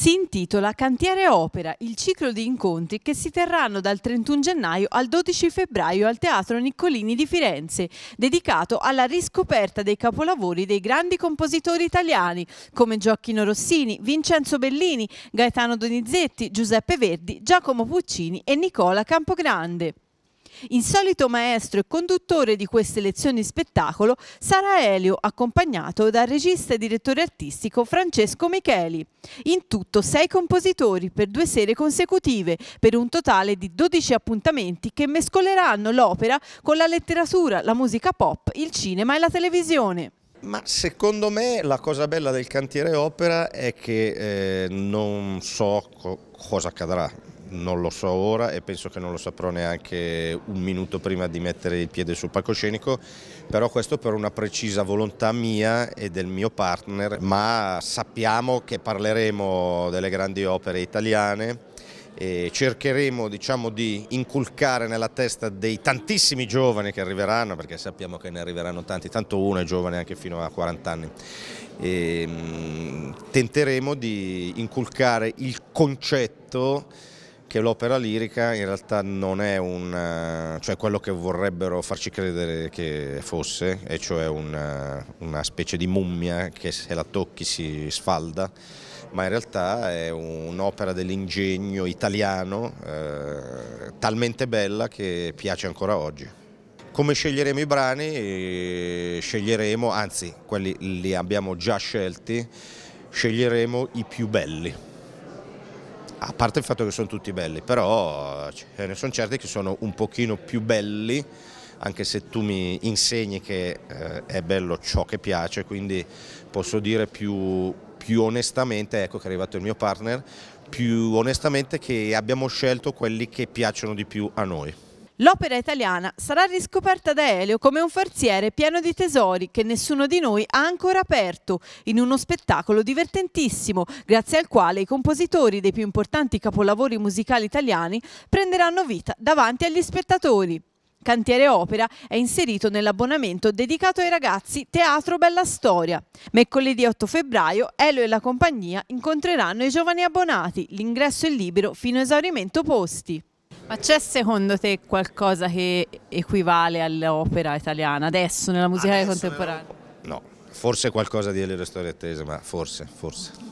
si intitola Cantiere Opera, il ciclo di incontri che si terranno dal 31 gennaio al 12 febbraio al Teatro Niccolini di Firenze, dedicato alla riscoperta dei capolavori dei grandi compositori italiani come Gioacchino Rossini, Vincenzo Bellini, Gaetano Donizetti, Giuseppe Verdi, Giacomo Puccini e Nicola Campogrande. Insolito maestro e conduttore di queste lezioni spettacolo sarà Elio, accompagnato dal regista e direttore artistico Francesco Micheli. In tutto sei compositori per due sere consecutive, per un totale di 12 appuntamenti che mescoleranno l'opera con la letteratura, la musica pop, il cinema e la televisione. Ma secondo me la cosa bella del cantiere opera è che eh, non so co cosa accadrà, non lo so ora e penso che non lo saprò neanche un minuto prima di mettere il piede sul palcoscenico, però questo per una precisa volontà mia e del mio partner, ma sappiamo che parleremo delle grandi opere italiane e cercheremo diciamo, di inculcare nella testa dei tantissimi giovani che arriveranno, perché sappiamo che ne arriveranno tanti, tanto uno è giovane anche fino a 40 anni, e, ehm, tenteremo di inculcare il concetto che l'opera lirica in realtà non è un, eh, cioè quello che vorrebbero farci credere che fosse, e cioè una, eh, una specie di mummia che se la tocchi si sfalda, ma in realtà è un'opera dell'ingegno italiano eh, talmente bella che piace ancora oggi. Come sceglieremo i brani? Sceglieremo, anzi quelli li abbiamo già scelti, sceglieremo i più belli a parte il fatto che sono tutti belli, però ce ne sono certi che sono un pochino più belli, anche se tu mi insegni che eh, è bello ciò che piace, quindi posso dire più, più onestamente, ecco che è arrivato il mio partner, più onestamente che abbiamo scelto quelli che piacciono di più a noi. L'opera italiana sarà riscoperta da Elio come un farziere pieno di tesori che nessuno di noi ha ancora aperto, in uno spettacolo divertentissimo, grazie al quale i compositori dei più importanti capolavori musicali italiani prenderanno vita davanti agli spettatori. Cantiere Opera è inserito nell'abbonamento dedicato ai ragazzi Teatro Bella Storia. Mercoledì 8 febbraio Elio e la compagnia incontreranno i giovani abbonati. L'ingresso è libero fino a esaurimento posti. Ma c'è secondo te qualcosa che equivale all'opera italiana adesso nella musica adesso contemporanea? No, forse qualcosa di Elio Storia Attese, ma forse, forse.